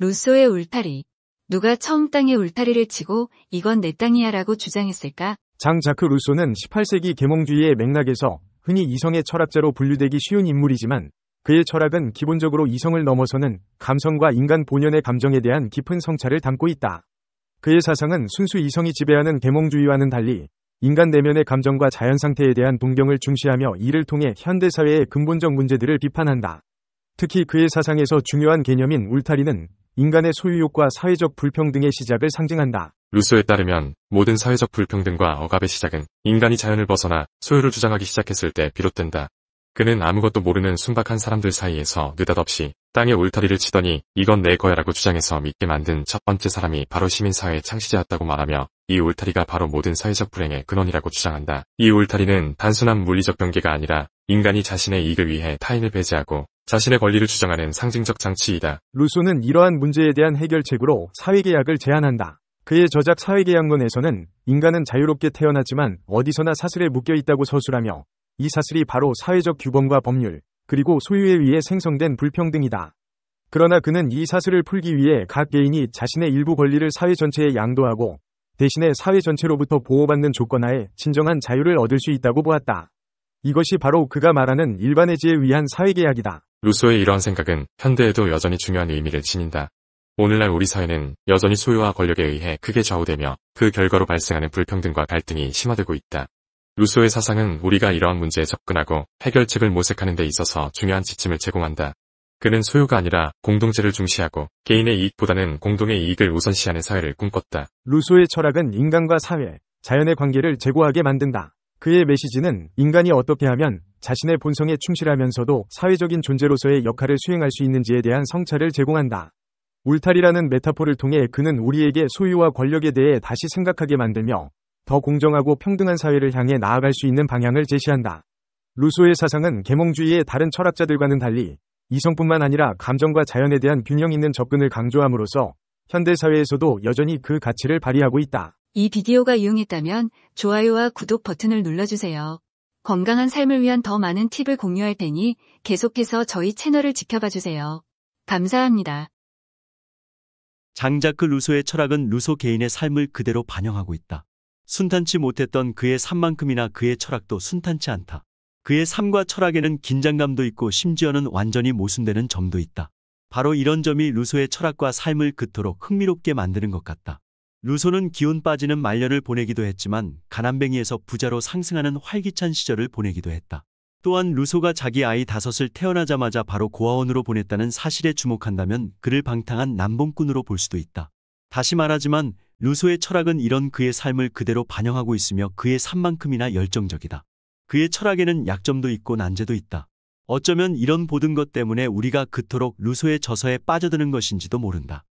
루소의 울타리. 누가 처음 땅에 울타리를 치고 이건 내 땅이야라고 주장했을까? 장 자크 루소는 18세기 계몽주의의 맥락에서 흔히 이성의 철학자로 분류되기 쉬운 인물이지만 그의 철학은 기본적으로 이성을 넘어서는 감성과 인간 본연의 감정에 대한 깊은 성찰을 담고 있다. 그의 사상은 순수 이성이 지배하는 계몽주의와는 달리 인간 내면의 감정과 자연 상태에 대한 동경을 중시하며 이를 통해 현대 사회의 근본적 문제들을 비판한다. 특히 그의 사상에서 중요한 개념인 울타리는 인간의 소유욕과 사회적 불평등의 시작을 상징한다. 루소에 따르면 모든 사회적 불평등과 억압의 시작은 인간이 자연을 벗어나 소유를 주장하기 시작했을 때 비롯된다. 그는 아무것도 모르는 순박한 사람들 사이에서 느닷없이 땅에 울타리를 치더니 이건 내 거야라고 주장해서 믿게 만든 첫 번째 사람이 바로 시민사회의 창시자였다고 말하며 이 울타리가 바로 모든 사회적 불행의 근원이라고 주장한다. 이 울타리는 단순한 물리적 경계가 아니라 인간이 자신의 이익을 위해 타인을 배제하고 자신의 권리를 주장하는 상징적 장치이다. 루소는 이러한 문제에 대한 해결책으로 사회계약을 제안한다. 그의 저작 사회계약론에서는 인간은 자유롭게 태어나지만 어디서나 사슬에 묶여 있다고 서술하며 이 사슬이 바로 사회적 규범과 법률, 그리고 소유에 의해 생성된 불평등이다. 그러나 그는 이 사슬을 풀기 위해 각 개인이 자신의 일부 권리를 사회 전체에 양도하고 대신에 사회 전체로부터 보호받는 조건하에 진정한 자유를 얻을 수 있다고 보았다. 이것이 바로 그가 말하는 일반의지에 의한 사회계약이다. 루소의 이러한 생각은 현대에도 여전히 중요한 의미를 지닌다. 오늘날 우리 사회는 여전히 소유와 권력에 의해 크게 좌우되며 그 결과로 발생하는 불평등과 갈등이 심화되고 있다. 루소의 사상은 우리가 이러한 문제에 접근하고 해결책을 모색하는 데 있어서 중요한 지침을 제공한다. 그는 소유가 아니라 공동체를 중시하고 개인의 이익보다는 공동의 이익을 우선시하는 사회를 꿈꿨다. 루소의 철학은 인간과 사회, 자연의 관계를 제고하게 만든다. 그의 메시지는 인간이 어떻게 하면 자신의 본성에 충실하면서도 사회적인 존재로서의 역할을 수행할 수 있는지에 대한 성찰을 제공한다. 울타리라는 메타포를 통해 그는 우리에게 소유와 권력에 대해 다시 생각하게 만들며 더 공정하고 평등한 사회를 향해 나아갈 수 있는 방향을 제시한다. 루소의 사상은 계몽주의의 다른 철학자들과는 달리 이성뿐만 아니라 감정과 자연에 대한 균형 있는 접근을 강조함으로써 현대사회에서도 여전히 그 가치를 발휘하고 있다. 이 비디오가 유용했다면 좋아요와 구독 버튼을 눌러주세요. 건강한 삶을 위한 더 많은 팁을 공유할 테니 계속해서 저희 채널을 지켜봐 주세요. 감사합니다. 장자크 루소의 철학은 루소 개인의 삶을 그대로 반영하고 있다. 순탄치 못했던 그의 삶만큼이나 그의 철학도 순탄치 않다. 그의 삶과 철학에는 긴장감도 있고 심지어는 완전히 모순되는 점도 있다. 바로 이런 점이 루소의 철학과 삶을 그토록 흥미롭게 만드는 것 같다. 루소는 기운 빠지는 말년을 보내기도 했지만 가난뱅이에서 부자로 상승하는 활기찬 시절을 보내기도 했다. 또한 루소가 자기 아이 다섯을 태어나자마자 바로 고아원으로 보냈다는 사실에 주목한다면 그를 방탕한 남봉꾼으로 볼 수도 있다. 다시 말하지만 루소의 철학은 이런 그의 삶을 그대로 반영하고 있으며 그의 삶만큼이나 열정적이다. 그의 철학에는 약점도 있고 난제도 있다. 어쩌면 이런 모든 것 때문에 우리가 그토록 루소의 저서에 빠져드는 것인지도 모른다.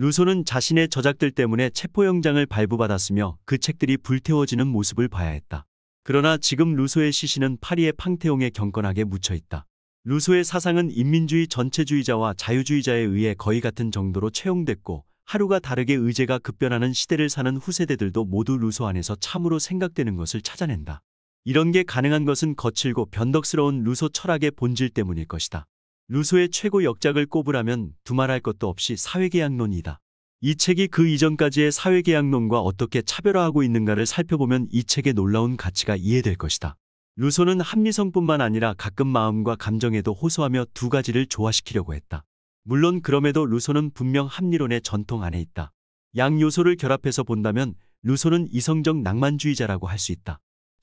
루소는 자신의 저작들 때문에 체포영장을 발부받았으며 그 책들이 불태워지는 모습을 봐야 했다. 그러나 지금 루소의 시신은 파리의 팡테옹에 경건하게 묻혀있다. 루소의 사상은 인민주의 전체주의자와 자유주의자에 의해 거의 같은 정도로 채용됐고 하루가 다르게 의제가 급변하는 시대를 사는 후세대들도 모두 루소 안에서 참으로 생각되는 것을 찾아낸다. 이런 게 가능한 것은 거칠고 변덕스러운 루소 철학의 본질 때문일 것이다. 루소의 최고 역작을 꼽으라면 두말할 것도 없이 사회계약론이다. 이 책이 그 이전까지의 사회계약론과 어떻게 차별화하고 있는가를 살펴보면 이 책의 놀라운 가치가 이해될 것이다. 루소는 합리성뿐만 아니라 가끔 마음과 감정에도 호소하며 두 가지를 조화시키려고 했다. 물론 그럼에도 루소는 분명 합리론의 전통 안에 있다. 양 요소를 결합해서 본다면 루소는 이성적 낭만주의자라고 할 수 있다.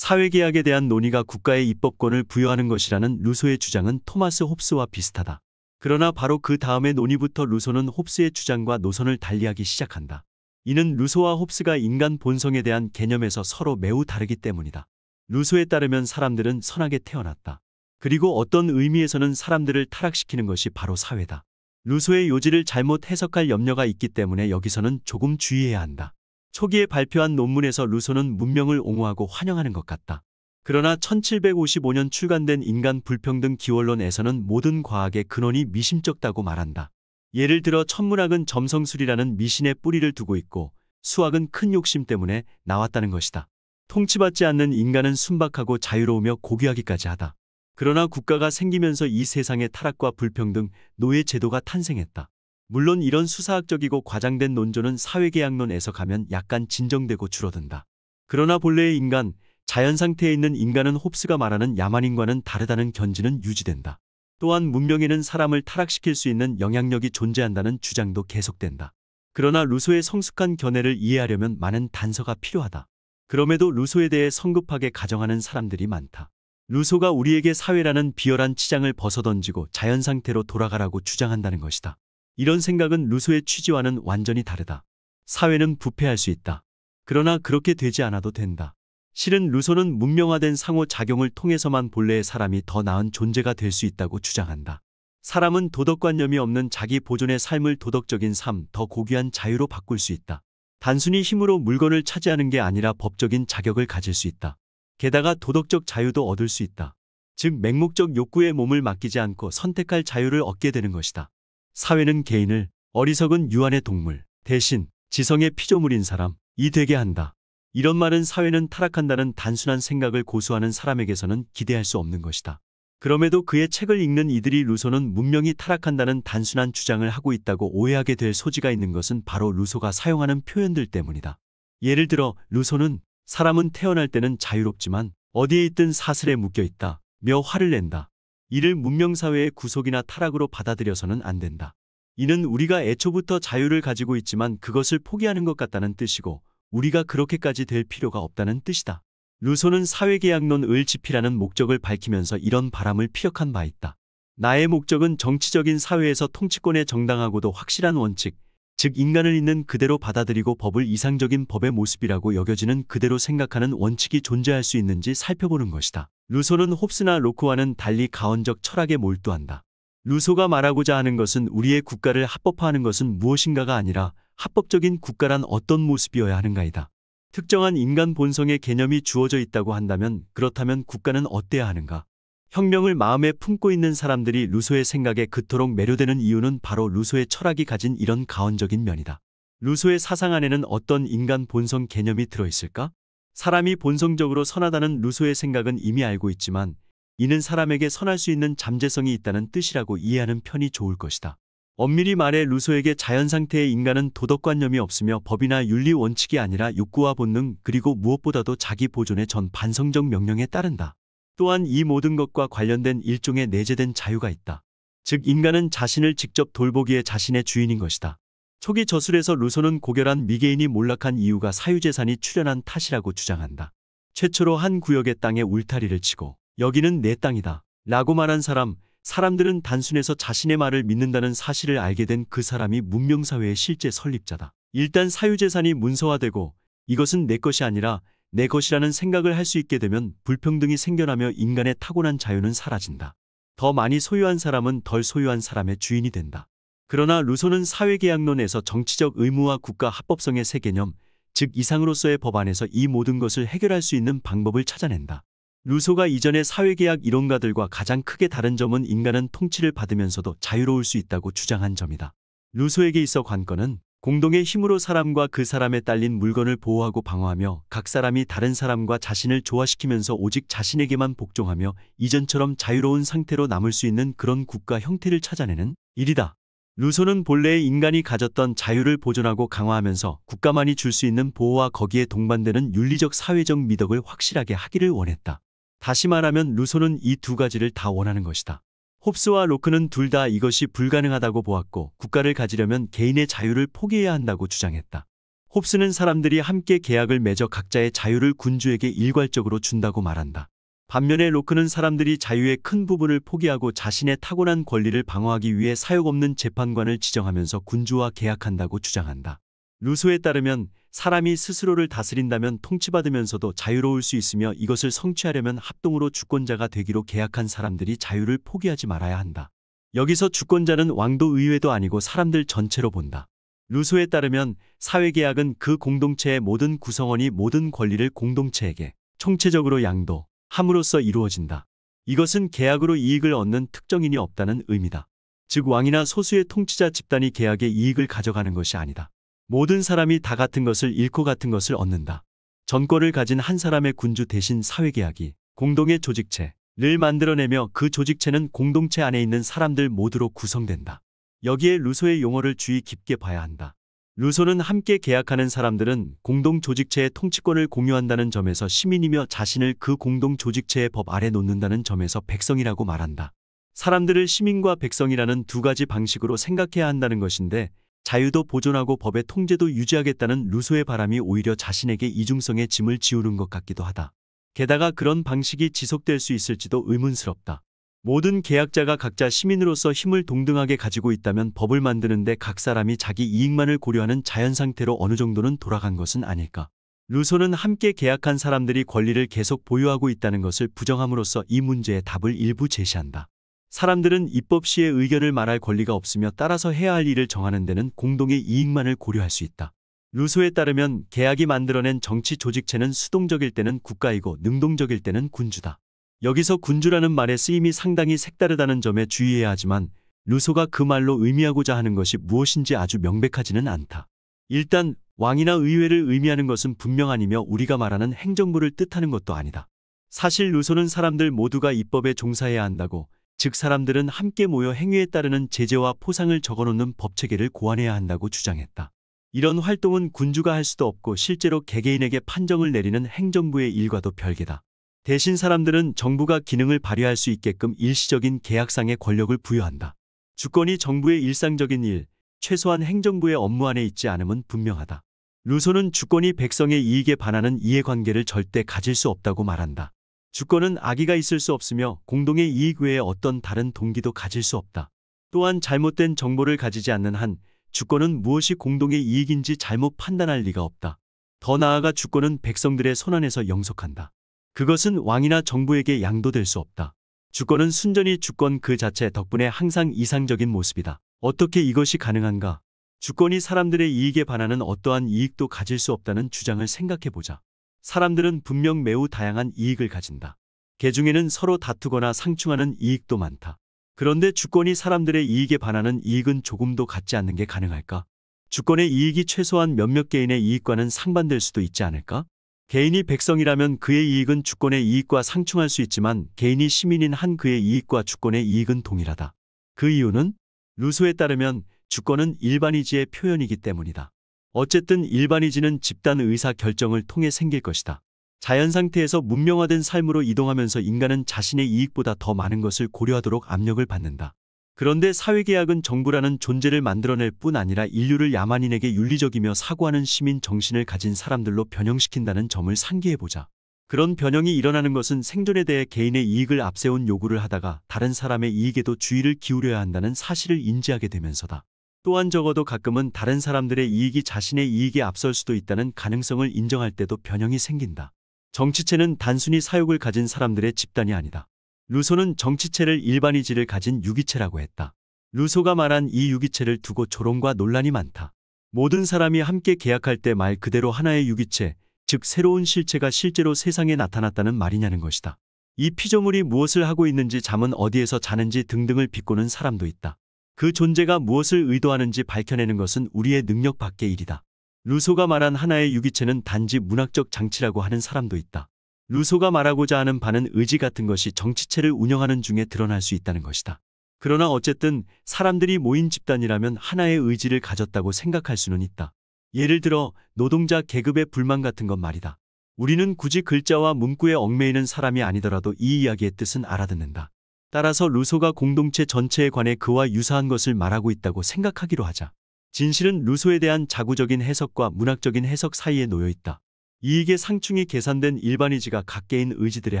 사회계약에 대한 논의가 국가의 입법권을 부여하는 것이라는 루소의 주장은 토마스 홉스와 비슷하다. 그러나 바로 그 다음의 논의부터 루소는 홉스의 주장과 노선을 달리하기 시작한다. 이는 루소와 홉스가 인간 본성에 대한 개념에서 서로 매우 다르기 때문이다. 루소에 따르면 사람들은 선하게 태어났다. 그리고 어떤 의미에서는 사람들을 타락시키는 것이 바로 사회다. 루소의 요지를 잘못 해석할 염려가 있기 때문에 여기서는 조금 주의해야 한다. 초기에 발표한 논문에서 루소는 문명을 옹호하고 환영하는 것 같다. 그러나 1755년 출간된 인간 불평등 기원론에서는 모든 과학의 근원이 미심쩍다고 말한다. 예를 들어 천문학은 점성술이라는 미신의 뿌리를 두고 있고 수학은 큰 욕심 때문에 나왔다는 것이다. 통치받지 않는 인간은 순박하고 자유로우며 고귀하기까지 하다. 그러나 국가가 생기면서 이 세상의 타락과 불평등, 노예 제도가 탄생했다. 물론 이런 수사학적이고 과장된 논조는 사회계약론에서 가면 약간 진정되고 줄어든다. 그러나 본래의 인간, 자연 상태에 있는 인간은 홉스가 말하는 야만인과는 다르다는 견지는 유지된다. 또한 문명에는 사람을 타락시킬 수 있는 영향력이 존재한다는 주장도 계속된다. 그러나 루소의 성숙한 견해를 이해하려면 많은 단서가 필요하다. 그럼에도 루소에 대해 성급하게 가정하는 사람들이 많다. 루소가 우리에게 사회라는 비열한 치장을 벗어던지고 자연 상태로 돌아가라고 주장한다는 것이다. 이런 생각은 루소의 취지와는 완전히 다르다. 사회는 부패할 수 있다. 그러나 그렇게 되지 않아도 된다. 실은 루소는 문명화된 상호작용을 통해서만 본래의 사람이 더 나은 존재가 될 수 있다고 주장한다. 사람은 도덕관념이 없는 자기 보존의 삶을 도덕적인 삶, 더 고귀한 자유로 바꿀 수 있다. 단순히 힘으로 물건을 차지하는 게 아니라 법적인 자격을 가질 수 있다. 게다가 도덕적 자유도 얻을 수 있다. 즉 맹목적 욕구에 몸을 맡기지 않고 선택할 자유를 얻게 되는 것이다. 사회는 개인을 어리석은 유한의 동물, 대신 지성의 피조물인 사람이 되게 한다. 이런 말은 사회는 타락한다는 단순한 생각을 고수하는 사람에게서는 기대할 수 없는 것이다. 그럼에도 그의 책을 읽는 이들이 루소는 문명이 타락한다는 단순한 주장을 하고 있다고 오해하게 될 소지가 있는 것은 바로 루소가 사용하는 표현들 때문이다. 예를 들어 루소는 사람은 태어날 때는 자유롭지만 어디에 있든 사슬에 묶여 있다. 며 화를 낸다. 이를 문명사회의 구속이나 타락으로 받아들여서는 안 된다. 이는 우리가 애초부터 자유를 가지고 있지만 그것을 포기하는 것 같다는 뜻이고 우리가 그렇게까지 될 필요가 없다는 뜻이다. 루소는 사회계약론을 지피라는 목적을 밝히면서 이런 바람을 피력한 바 있다. 나의 목적은 정치적인 사회에서 통치권의 정당하고도 확실한 원칙, 즉 인간을 있는 그대로 받아들이고 법을 이상적인 법의 모습이라고 여겨지는 그대로 생각하는 원칙이 존재할 수 있는지 살펴보는 것이다. 루소는 홉스나 로크와는 달리 가언적 철학에 몰두한다. 루소가 말하고자 하는 것은 우리의 국가를 합법화하는 것은 무엇인가가 아니라 합법적인 국가란 어떤 모습이어야 하는가이다. 특정한 인간 본성의 개념이 주어져 있다고 한다면 그렇다면 국가는 어때야 하는가? 혁명을 마음에 품고 있는 사람들이 루소의 생각에 그토록 매료되는 이유는 바로 루소의 철학이 가진 이런 가언적인 면이다. 루소의 사상 안에는 어떤 인간 본성 개념이 들어있을까? 사람이 본성적으로 선하다는 루소의 생각은 이미 알고 있지만 이는 사람에게 선할 수 있는 잠재성이 있다는 뜻이라고 이해하는 편이 좋을 것이다. 엄밀히 말해 루소에게 자연상태의 인간은 도덕관념이 없으며 법이나 윤리 원칙이 아니라 욕구와 본능 그리고 무엇보다도 자기 보존의 전 반성적 명령에 따른다. 또한 이 모든 것과 관련된 일종의 내재된 자유가 있다. 즉 인간은 자신을 직접 돌보기에 자신의 주인인 것이다. 초기 저술에서 루소는 고결한 미개인이 몰락한 이유가 사유재산이 출현한 탓이라고 주장한다. 최초로 한 구역의 땅에 울타리를 치고 여기는 내 땅이다 라고 말한 사람, 사람들은 단순해서 자신의 말을 믿는다는 사실을 알게 된 그 사람이 문명사회의 실제 설립자다. 일단 사유재산이 문서화되고 이것은 내 것이 아니라 내 것이라는 생각을 할 수 있게 되면 불평등이 생겨나며 인간의 타고난 자유는 사라진다. 더 많이 소유한 사람은 덜 소유한 사람의 주인이 된다. 그러나 루소는 사회계약론에서 정치적 의무와 국가 합법성의 세 개념, 즉 이상으로서의 법안에서 이 모든 것을 해결할 수 있는 방법을 찾아낸다. 루소가 이전의 사회계약 이론가들과 가장 크게 다른 점은 인간은 통치를 받으면서도 자유로울 수 있다고 주장한 점이다. 루소에게 있어 관건은 공동의 힘으로 사람과 그 사람에 딸린 물건을 보호하고 방어하며 각 사람이 다른 사람과 자신을 조화시키면서 오직 자신에게만 복종하며 이전처럼 자유로운 상태로 남을 수 있는 그런 국가 형태를 찾아내는 일이다. 루소는 본래 인간이 가졌던 자유를 보존하고 강화하면서 국가만이 줄 수 있는 보호와 거기에 동반되는 윤리적 사회적 미덕을 확실하게 하기를 원했다. 다시 말하면 루소는 이 두 가지를 다 원하는 것이다. 홉스와 로크는 둘 다 이것이 불가능하다고 보았고 국가를 가지려면 개인의 자유를 포기해야 한다고 주장했다. 홉스는 사람들이 함께 계약을 맺어 각자의 자유를 군주에게 일괄적으로 준다고 말한다. 반면에 로크는 사람들이 자유의 큰 부분을 포기하고 자신의 타고난 권리를 방어하기 위해 사욕 없는 재판관을 지정하면서 군주와 계약한다고 주장한다. 루소에 따르면 사람이 스스로를 다스린다면 통치받으면서도 자유로울 수 있으며 이것을 성취하려면 합동으로 주권자가 되기로 계약한 사람들이 자유를 포기하지 말아야 한다. 여기서 주권자는 왕도 의회도 아니고 사람들 전체로 본다. 루소에 따르면 사회계약은 그 공동체의 모든 구성원이 모든 권리를 공동체에게 총체적으로 양도함으로써 이루어진다. 이것은 계약으로 이익을 얻는 특정인이 없다는 의미다. 즉 왕이나 소수의 통치자 집단이 계약의 이익을 가져가는 것이 아니다. 모든 사람이 다 같은 것을 잃고 같은 것을 얻는다. 전권을 가진 한 사람의 군주 대신 사회계약이 공동의 조직체를 만들어내며 그 조직체는 공동체 안에 있는 사람들 모두로 구성된다. 여기에 루소의 용어를 주의 깊게 봐야 한다. 루소는 함께 계약하는 사람들은 공동 조직체의 통치권을 공유한다는 점에서 시민이며 자신을 그 공동 조직체의 법 아래 놓는다는 점에서 백성이라고 말한다. 사람들을 시민과 백성이라는 두 가지 방식으로 생각해야 한다는 것인데 자유도 보존하고 법의 통제도 유지하겠다는 루소의 바람이 오히려 자신에게 이중성의 짐을 지우는 것 같기도 하다. 게다가 그런 방식이 지속될 수 있을지도 의문스럽다. 모든 계약자가 각자 시민으로서 힘을 동등하게 가지고 있다면 법을 만드는데 각 사람이 자기 이익만을 고려하는 자연 상태로 어느 정도는 돌아간 것은 아닐까. 루소는 함께 계약한 사람들이 권리를 계속 보유하고 있다는 것을 부정함으로써 이 문제의 답을 일부 제시한다. 사람들은 입법 시의 의견을 말할 권리가 없으며 따라서 해야 할 일을 정하는 데는 공동의 이익만을 고려할 수 있다. 루소에 따르면 계약이 만들어낸 정치 조직체는 수동적일 때는 국가이고 능동적일 때는 군주다. 여기서 군주라는 말의 쓰임이 상당히 색다르다는 점에 주의해야 하지만 루소가 그 말로 의미하고자 하는 것이 무엇인지 아주 명백하지는 않다. 일단 왕이나 의회를 의미하는 것은 분명아니며 우리가 말하는 행정부를 뜻하는 것도 아니다. 사실 루소는 사람들 모두가 입법에 종사해야 한다고 즉 사람들은 함께 모여 행위에 따르는 제재와 포상을 적어놓는 법체계를 고안해야 한다고 주장했다. 이런 활동은 군주가 할 수도 없고 실제로 개개인에게 판정을 내리는 행정부의 일과도 별개다. 대신 사람들은 정부가 기능을 발휘할 수 있게끔 일시적인 계약상의 권력을 부여한다. 주권이 정부의 일상적인 일, 최소한 행정부의 업무 안에 있지 않음은 분명하다. 루소는 주권이 백성의 이익에 반하는 이해관계를 절대 가질 수 없다고 말한다. 주권은 악의가 있을 수 없으며 공동의 이익 외에 어떤 다른 동기도 가질 수 없다. 또한 잘못된 정보를 가지지 않는 한 주권은 무엇이 공동의 이익인지 잘못 판단할 리가 없다. 더 나아가 주권은 백성들의 손안에서 영속한다. 그것은 왕이나 정부에게 양도될 수 없다. 주권은 순전히 주권 그 자체 덕분에 항상 이상적인 모습이다. 어떻게 이것이 가능한가? 주권이 사람들의 이익에 반하는 어떠한 이익도 가질 수 없다는 주장을 생각해보자. 사람들은 분명 매우 다양한 이익을 가진다. 개 중에는 서로 다투거나 상충하는 이익도 많다. 그런데 주권이 사람들의 이익에 반하는 이익은 조금도 같지 않는 게 가능할까? 주권의 이익이 최소한 몇몇 개인의 이익과는 상반될 수도 있지 않을까? 개인이 백성이라면 그의 이익은 주권의 이익과 상충할 수 있지만 개인이 시민인 한 그의 이익과 주권의 이익은 동일하다. 그 이유는 루소에 따르면 주권은 일반이지의 표현이기 때문이다. 어쨌든 일반이지는 집단 의사 결정을 통해 생길 것이다. 자연 상태에서 문명화된 삶으로 이동하면서 인간은 자신의 이익보다 더 많은 것을 고려하도록 압력을 받는다. 그런데 사회계약은 정부라는 존재를 만들어낼 뿐 아니라 인류를 야만인에게 윤리적이며 사고하는 시민 정신을 가진 사람들로 변형시킨다는 점을 상기해보자. 그런 변형이 일어나는 것은 생존에 대해 개인의 이익을 앞세운 요구를 하다가 다른 사람의 이익에도 주의를 기울여야 한다는 사실을 인지하게 되면서다. 또한 적어도 가끔은 다른 사람들의 이익이 자신의 이익에 앞설 수도 있다는 가능성을 인정할 때도 변형이 생긴다. 정치체는 단순히 사욕을 가진 사람들의 집단이 아니다. 루소는 정치체를 일반이지를 가진 유기체라고 했다. 루소가 말한 이 유기체를 두고 조롱과 논란이 많다. 모든 사람이 함께 계약할 때 말 그대로 하나의 유기체, 즉 새로운 실체가 실제로 세상에 나타났다는 말이냐는 것이다. 이 피조물이 무엇을 하고 있는지 잠은 어디에서 자는지 등등을 비꼬는 사람도 있다. 그 존재가 무엇을 의도하는지 밝혀내는 것은 우리의 능력 밖의 일이다. 루소가 말한 하나의 유기체는 단지 문학적 장치라고 하는 사람도 있다. 루소가 말하고자 하는 바는 의지 같은 것이 정치체를 운영하는 중에 드러날 수 있다는 것이다. 그러나 어쨌든 사람들이 모인 집단이라면 하나의 의지를 가졌다고 생각할 수는 있다. 예를 들어 노동자 계급의 불만 같은 것 말이다. 우리는 굳이 글자와 문구에 얽매이는 사람이 아니더라도 이 이야기의 뜻은 알아듣는다. 따라서 루소가 공동체 전체에 관해 그와 유사한 것을 말하고 있다고 생각하기로 하자. 진실은 루소에 대한 자구적인 해석과 문학적인 해석 사이에 놓여 있다. 이익의 상충이 계산된 일반의지가 각개인 의지들의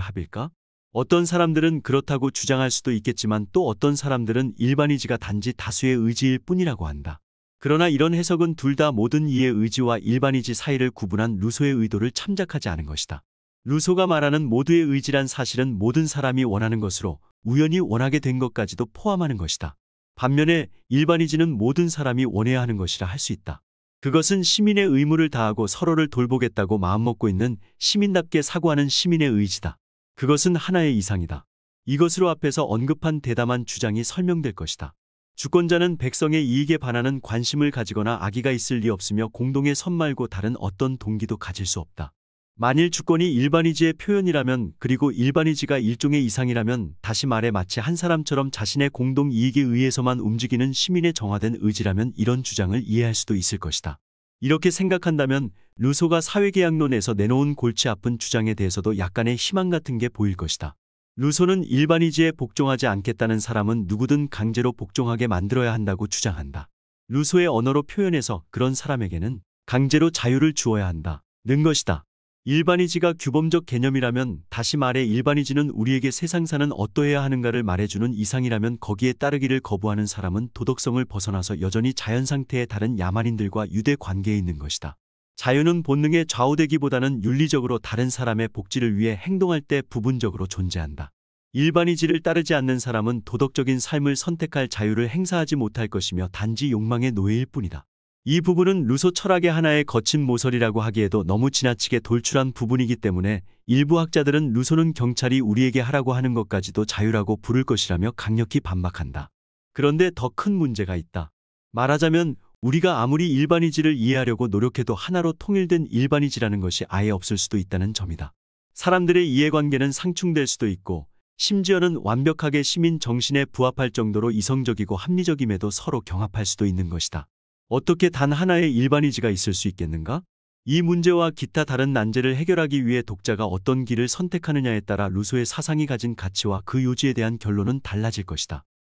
합일까? 어떤 사람들은 그렇다고 주장할 수도 있겠지만 또 어떤 사람들은 일반의지가 단지 다수의 의지일 뿐이라고 한다. 그러나 이런 해석은 둘 다 모든 이의 의지와 일반의지 사이를 구분한 루소의 의도를 참작하지 않은 것이다. 루소가 말하는 모두의 의지란 사실은 모든 사람이 원하는 것으로 우연히 원하게 된 것까지도 포함하는 것이다. 반면에 일반이지는 모든 사람이 원해야 하는 것이라 할 수 있다. 그것은 시민의 의무를 다하고 서로를 돌보겠다고 마음먹고 있는 시민답게 사고하는 시민의 의지다. 그것은 하나의 이상이다. 이것으로 앞에서 언급한 대담한 주장이 설명될 것이다. 주권자는 백성의 이익에 반하는 관심을 가지거나 악의가 있을 리 없으며 공동의 선 말고 다른 어떤 동기도 가질 수 없다. 만일 주권이 일반의지의 표현이라면 그리고 일반의지가 일종의 이상이라면 다시 말해 마치 한 사람처럼 자신의 공동 이익에 의해서만 움직이는 시민의 정화된 의지라면 이런 주장을 이해할 수도 있을 것이다. 이렇게 생각한다면 루소가 사회계약론에서 내놓은 골치 아픈 주장에 대해서도 약간의 희망 같은 게 보일 것이다. 루소는 일반의지에 복종하지 않겠다는 사람은 누구든 강제로 복종하게 만들어야 한다고 주장한다. 루소의 언어로 표현해서 그런 사람에게는 강제로 자유를 주어야 한다. 는 것이다. 일반이지가 규범적 개념이라면 다시 말해 일반이지는 우리에게 세상 사는 어떠해야 하는가를 말해주는 이상이라면 거기에 따르기를 거부하는 사람은 도덕성을 벗어나서 여전히 자연 상태의 다른 야만인들과 유대 관계에 있는 것이다. 자유는 본능에 좌우되기보다는 윤리적으로 다른 사람의 복지를 위해 행동할 때 부분적으로 존재한다. 일반이지를 따르지 않는 사람은 도덕적인 삶을 선택할 자유를 행사하지 못할 것이며 단지 욕망의 노예일 뿐이다. 이 부분은 루소 철학의 하나의 거친 모서리라고 하기에도 너무 지나치게 돌출한 부분이기 때문에 일부 학자들은 루소는 경찰이 우리에게 하라고 하는 것까지도 자유라고 부를 것이라며 강력히 반박한다. 그런데 더 큰 문제가 있다. 말하자면 우리가 아무리 일반이지를 이해하려고 노력해도 하나로 통일된 일반이지라는 것이 아예 없을 수도 있다는 점이다. 사람들의 이해관계는 상충될 수도 있고 심지어는 완벽하게 시민 정신에 부합할 정도로 이성적이고 합리적임에도 서로 경합할 수도 있는 것이다. 어떻게 단 하나의 일반의지가 있을 수 있겠는가? 이 문제와 기타 다른 난제를 해결하기 위해 독자가 어떤 길을 선택하느냐에 따라 루소의 사상이 가진 가치와 그 요지에 대한 결론은 달라질 것이다.